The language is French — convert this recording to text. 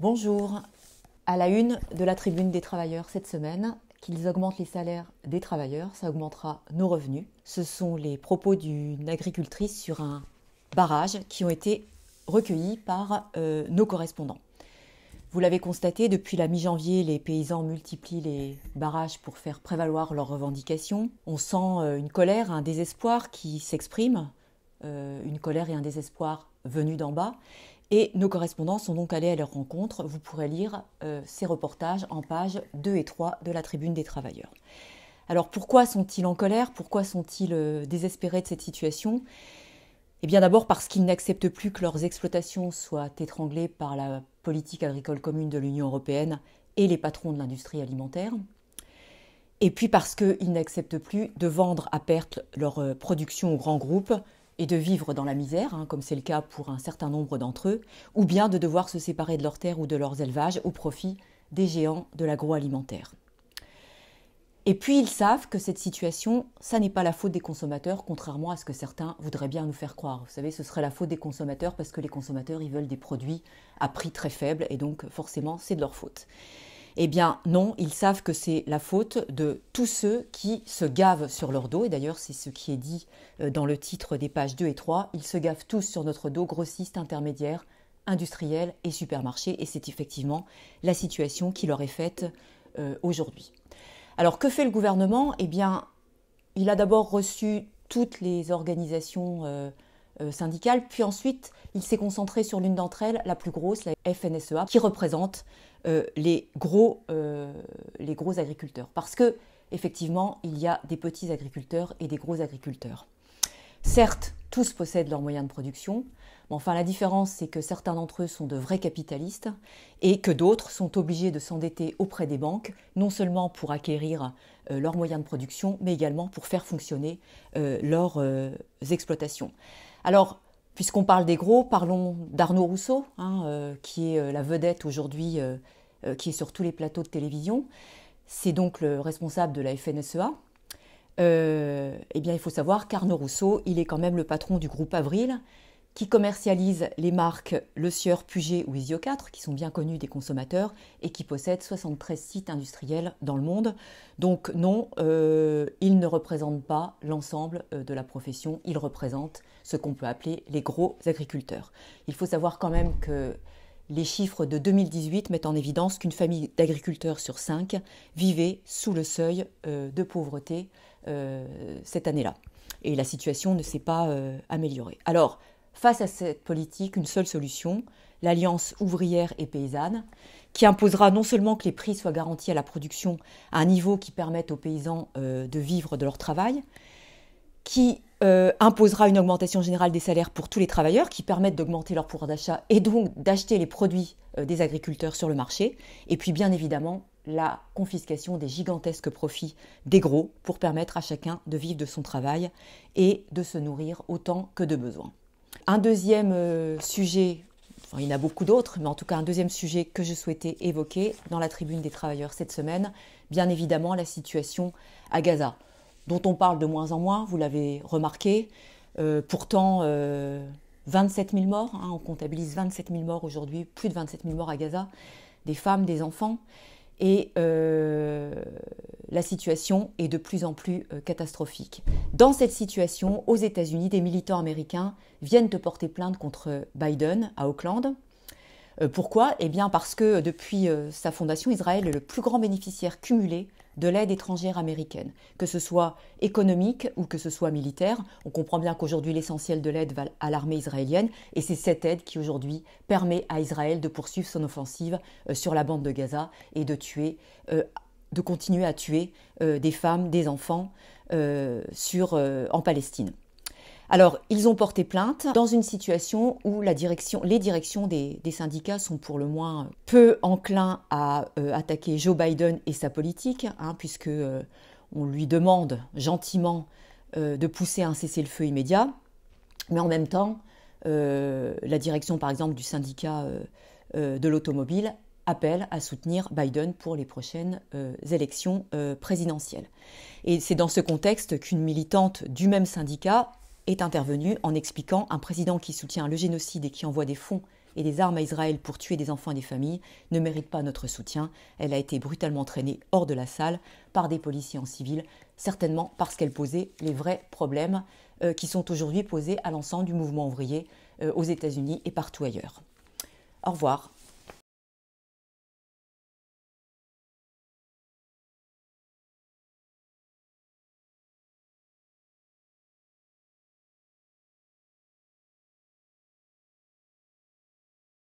Bonjour. À la une de la tribune des travailleurs cette semaine, qu'ils augmentent les salaires des travailleurs, ça augmentera nos revenus. Ce sont les propos d'une agricultrice sur un barrage qui ont été recueillis par euh, nos correspondants. Vous l'avez constaté, depuis la mi-janvier, les paysans multiplient les barrages pour faire prévaloir leurs revendications. On sent euh, une colère, un désespoir qui s'exprime, euh, une colère et un désespoir venus d'en bas, et nos correspondants sont donc allés à leur rencontre. Vous pourrez lire euh, ces reportages en pages 2 et 3 de la Tribune des Travailleurs. Alors pourquoi sont-ils en colère Pourquoi sont-ils euh, désespérés de cette situation Eh bien d'abord parce qu'ils n'acceptent plus que leurs exploitations soient étranglées par la politique agricole commune de l'Union européenne et les patrons de l'industrie alimentaire. Et puis parce qu'ils n'acceptent plus de vendre à perte leur euh, production aux grands groupes, et de vivre dans la misère, hein, comme c'est le cas pour un certain nombre d'entre eux, ou bien de devoir se séparer de leurs terres ou de leurs élevages au profit des géants de l'agroalimentaire. Et puis ils savent que cette situation, ça n'est pas la faute des consommateurs, contrairement à ce que certains voudraient bien nous faire croire. Vous savez, ce serait la faute des consommateurs parce que les consommateurs, ils veulent des produits à prix très faible, et donc forcément, c'est de leur faute. Eh bien non, ils savent que c'est la faute de tous ceux qui se gavent sur leur dos, et d'ailleurs c'est ce qui est dit euh, dans le titre des pages 2 et 3, ils se gavent tous sur notre dos, grossistes, intermédiaires, industriels et supermarchés, et c'est effectivement la situation qui leur est faite euh, aujourd'hui. Alors que fait le gouvernement Eh bien, il a d'abord reçu toutes les organisations euh, euh, syndicales. Puis ensuite, il s'est concentré sur l'une d'entre elles, la plus grosse, la FNSEA, qui représente euh, les, gros, euh, les gros agriculteurs. Parce que, effectivement, il y a des petits agriculteurs et des gros agriculteurs. Certes, tous possèdent leurs moyens de production, mais enfin la différence c'est que certains d'entre eux sont de vrais capitalistes et que d'autres sont obligés de s'endetter auprès des banques, non seulement pour acquérir leurs moyens de production, mais également pour faire fonctionner leurs exploitations. Alors, puisqu'on parle des gros, parlons d'Arnaud Rousseau, hein, euh, qui est euh, la vedette aujourd'hui, euh, qui est sur tous les plateaux de télévision. C'est donc le responsable de la FNSEA. eh bien, il faut savoir qu'Arnaud Rousseau, il est quand même le patron du groupe Avril, qui commercialise les marques Le Sieur, Puget ou Isio 4, qui sont bien connues des consommateurs et qui possèdent 73 sites industriels dans le monde. Donc non, euh, ils ne représentent pas l'ensemble euh, de la profession, ils représentent ce qu'on peut appeler les gros agriculteurs. Il faut savoir quand même que les chiffres de 2018 mettent en évidence qu'une famille d'agriculteurs sur cinq vivait sous le seuil euh, de pauvreté cette année-là. Et la situation ne s'est pas améliorée. Alors, Face à cette politique, une seule solution, l'alliance ouvrière et paysanne, qui imposera non seulement que les prix soient garantis à la production à un niveau qui permette aux paysans euh, de vivre de leur travail, qui euh, imposera une augmentation générale des salaires pour tous les travailleurs, qui permettent d'augmenter leur pouvoir d'achat et donc d'acheter les produits euh, des agriculteurs sur le marché, et puis bien évidemment la confiscation des gigantesques profits des gros pour permettre à chacun de vivre de son travail et de se nourrir autant que de besoin. Un deuxième euh, sujet, il y en a beaucoup d'autres, mais en tout cas un deuxième sujet que je souhaitais évoquer dans la tribune des travailleurs cette semaine, bien évidemment la situation à Gaza, dont on parle de moins en moins, vous l'avez remarqué. Euh, pourtant, 27 euh, 000 morts, hein, on comptabilise 27 000 morts aujourd'hui, plus de 27 000 morts à Gaza, des femmes, des enfants et euh, la situation est de plus en plus euh, catastrophique. Dans cette situation, aux États-Unis, des militants américains viennent de porter plainte contre Biden à Auckland. Euh, pourquoi Eh bien parce que depuis sa fondation, Israël est le plus grand bénéficiaire cumulé de l'aide étrangère américaine, que ce soit économique ou que ce soit militaire. On comprend bien qu'aujourd'hui l'essentiel de l'aide va à l'armée israélienne et c'est cette aide qui aujourd'hui permet à Israël de poursuivre son offensive euh, sur la bande de Gaza et de euh, de continuer à tuer euh, des femmes, des enfants en Palestine. Alors, ils ont porté plainte dans une situation où les directions des, syndicats sont pour le moins peu enclins à euh, attaquer Joe Biden et sa politique, puisqu'on hein, puisque euh, on lui demande gentiment euh, de pousser un cessez-le-feu immédiat, mais en même temps, la direction, par exemple, du syndicat de l'automobile appelle à soutenir Biden pour les prochaines élections présidentielles. Et c'est dans ce contexte qu'une militante du même syndicat est intervenue en expliquant un président qui soutient le génocide et qui envoie des fonds et des armes à Israël pour tuer des enfants et des familles ne mérite pas notre soutien. Elle a été brutalement traînée hors de la salle par des policiers en civil, certainement parce qu'elle posait les vrais problèmes euh, qui sont aujourd'hui posés à l'ensemble du mouvement ouvrier euh, aux États-Unis et partout ailleurs. Au revoir.